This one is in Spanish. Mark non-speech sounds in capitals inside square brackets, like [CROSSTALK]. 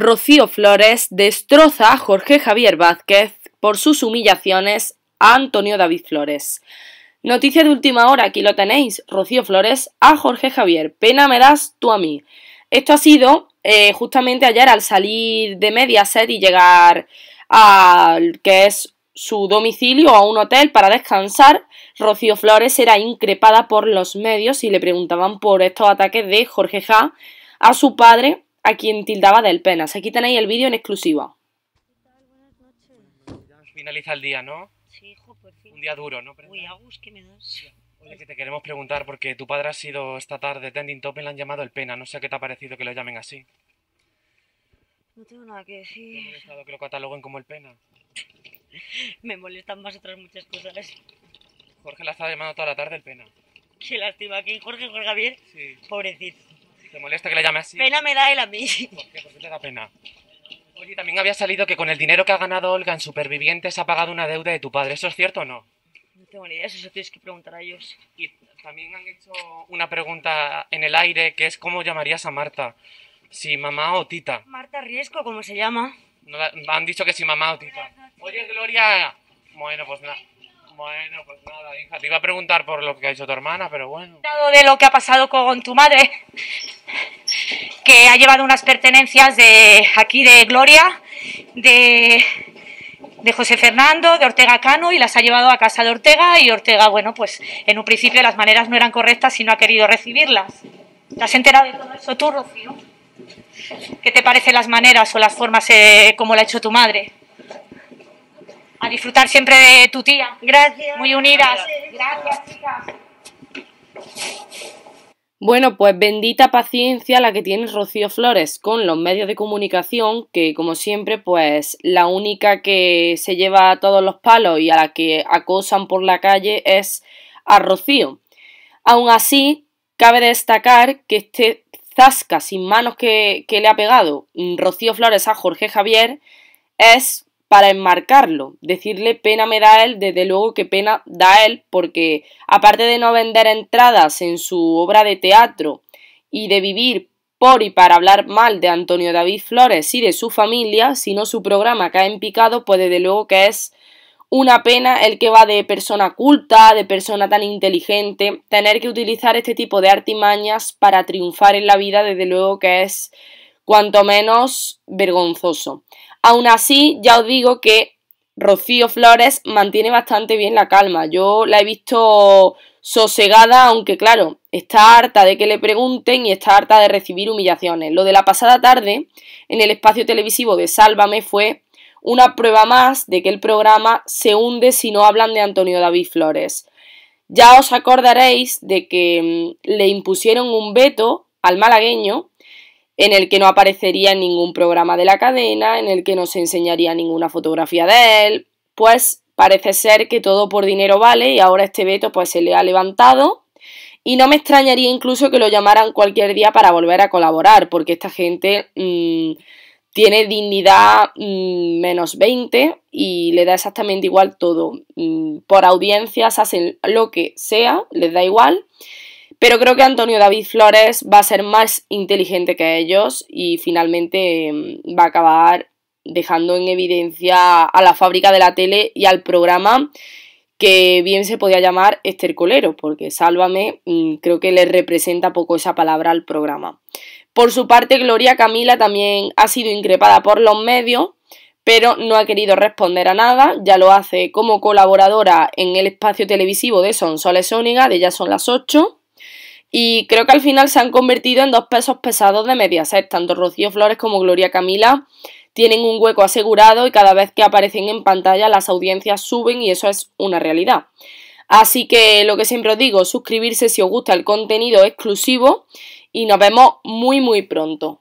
Rocío Flores destroza a Jorge Javier Vázquez por sus humillaciones a Antonio David Flores. Noticia de última hora, aquí lo tenéis, Rocío Flores a Jorge Javier. Pena me das tú a mí. Esto ha sido eh, justamente ayer al salir de Mediaset y llegar al que es su domicilio a un hotel para descansar, Rocío Flores era increpada por los medios y le preguntaban por estos ataques de Jorge Ja a su padre a quien tildaba del penas. Aquí tenéis el vídeo en exclusiva. Finaliza el día, ¿no? Sí, hijo, por fin. Un día duro, ¿no? Uy, Agus, ¿qué me das? Oye, que te queremos preguntar, porque tu padre ha sido esta tarde Tending top y le han llamado el pena. No sé qué te ha parecido que lo llamen así. No tengo nada que decir. ha molestado que lo cataloguen como el pena? [LAUGHS] me molestan más otras muchas cosas. Jorge la estado llamando toda la tarde el pena. Qué lástima, que Jorge juega bien. Sí. Pobrecito. ¿Te molesta que le llame así? Pena me da él a mí. ¿Por qué? ¿Por qué te da pena? Oye, también había salido que con el dinero que ha ganado Olga en Supervivientes ha pagado una deuda de tu padre. ¿Eso es cierto o no? No tengo ni idea, eso tienes que preguntar a ellos. Y también han hecho una pregunta en el aire, que es ¿cómo llamarías a Marta? ¿Si mamá o tita? Marta Riesco, ¿cómo se llama? han dicho que si mamá o tita. Oye, Gloria... Bueno, pues nada. Bueno, pues nada, hija. Te iba a preguntar por lo que ha hecho tu hermana, pero bueno. De lo que ha pasado con tu madre, que ha llevado unas pertenencias de aquí de Gloria, de, de José Fernando, de Ortega Cano, y las ha llevado a casa de Ortega. Y Ortega, bueno, pues en un principio las maneras no eran correctas y no ha querido recibirlas. ¿Te has enterado de todo eso tú, Rocío? ¿Qué te parecen las maneras o las formas eh, como la ha hecho tu madre? A disfrutar siempre de tu tía. Gracias. Muy unidas. Gracias, chicas. Bueno, pues bendita paciencia la que tiene Rocío Flores con los medios de comunicación, que como siempre, pues la única que se lleva a todos los palos y a la que acosan por la calle es a Rocío. Aún así, cabe destacar que este zasca sin manos que, que le ha pegado Rocío Flores a Jorge Javier es para enmarcarlo. Decirle pena me da él, desde luego que pena da él, porque aparte de no vender entradas en su obra de teatro y de vivir por y para hablar mal de Antonio David Flores y de su familia, sino su programa cae en picado, pues desde luego que es una pena el que va de persona culta, de persona tan inteligente, tener que utilizar este tipo de artimañas para triunfar en la vida, desde luego que es cuanto menos vergonzoso. Aún así, ya os digo que Rocío Flores mantiene bastante bien la calma. Yo la he visto sosegada, aunque claro, está harta de que le pregunten y está harta de recibir humillaciones. Lo de la pasada tarde en el espacio televisivo de Sálvame fue una prueba más de que el programa se hunde si no hablan de Antonio David Flores. Ya os acordaréis de que mm, le impusieron un veto al malagueño en el que no aparecería en ningún programa de la cadena, en el que no se enseñaría ninguna fotografía de él, pues parece ser que todo por dinero vale y ahora este veto pues se le ha levantado y no me extrañaría incluso que lo llamaran cualquier día para volver a colaborar, porque esta gente mm, tiene dignidad mm, menos 20 y le da exactamente igual todo. Mm, por audiencias hacen lo que sea, les da igual. Pero creo que Antonio David Flores va a ser más inteligente que ellos y finalmente em, va a acabar dejando en evidencia a la fábrica de la tele y al programa que bien se podía llamar estercolero, porque sálvame, mm, creo que le representa poco esa palabra al programa. Por su parte, Gloria Camila también ha sido increpada por los medios, pero no ha querido responder a nada, ya lo hace como colaboradora en el espacio televisivo de Sonsoles Sónica, de Ya son las 8, y creo que al final se han convertido en dos pesos pesados de set. Tanto Rocío Flores como Gloria Camila tienen un hueco asegurado y cada vez que aparecen en pantalla las audiencias suben y eso es una realidad. Así que lo que siempre os digo, suscribirse si os gusta el contenido exclusivo y nos vemos muy muy pronto.